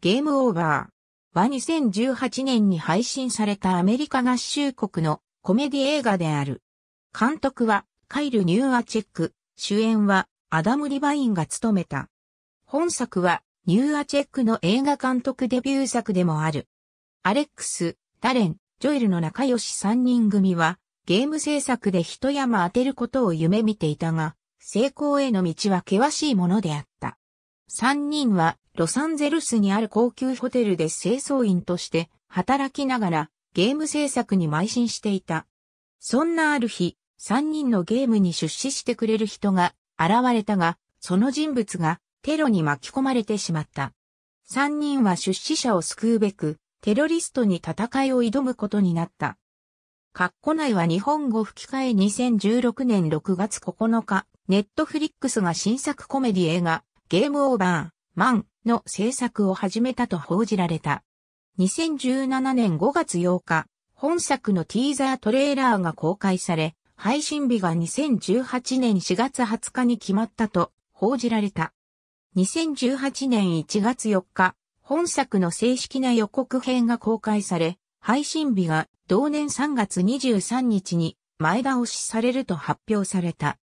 ゲームオーバーは2018年に配信されたアメリカ合衆国のコメディ映画である。監督はカイル・ニューアチェック、主演はアダム・リバインが務めた。本作はニューアチェックの映画監督デビュー作でもある。アレックス、ダレン、ジョエルの仲良し3人組はゲーム制作で一山当てることを夢見ていたが、成功への道は険しいものであった。3人はロサンゼルスにある高級ホテルで清掃員として働きながらゲーム制作に邁進していた。そんなある日、三人のゲームに出資してくれる人が現れたが、その人物がテロに巻き込まれてしまった。三人は出資者を救うべく、テロリストに戦いを挑むことになった。カッコ内は日本語吹き替え2016年6月9日、ネットフリックスが新作コメディ映画、ゲームオーバー、マン、の制作を始めたと報じられた。2017年5月8日、本作のティーザートレーラーが公開され、配信日が2018年4月20日に決まったと報じられた。2018年1月4日、本作の正式な予告編が公開され、配信日が同年3月23日に前倒しされると発表された。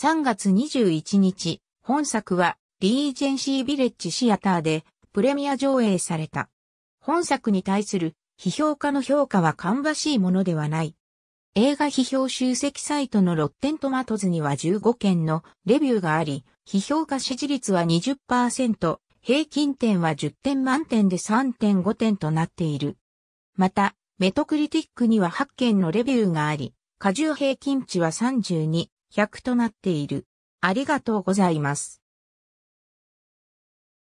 3月21日、本作はリージェンシービレッジシアターでプレミア上映された。本作に対する批評家の評価は芳しいものではない。映画批評集積サイトのロッテントマトズには15件のレビューがあり、批評家支持率は20%、平均点は10点満点で3.5点となっている。また、メトクリティックには8件のレビューがあり、過重平均値は32、100となっている。ありがとうございます。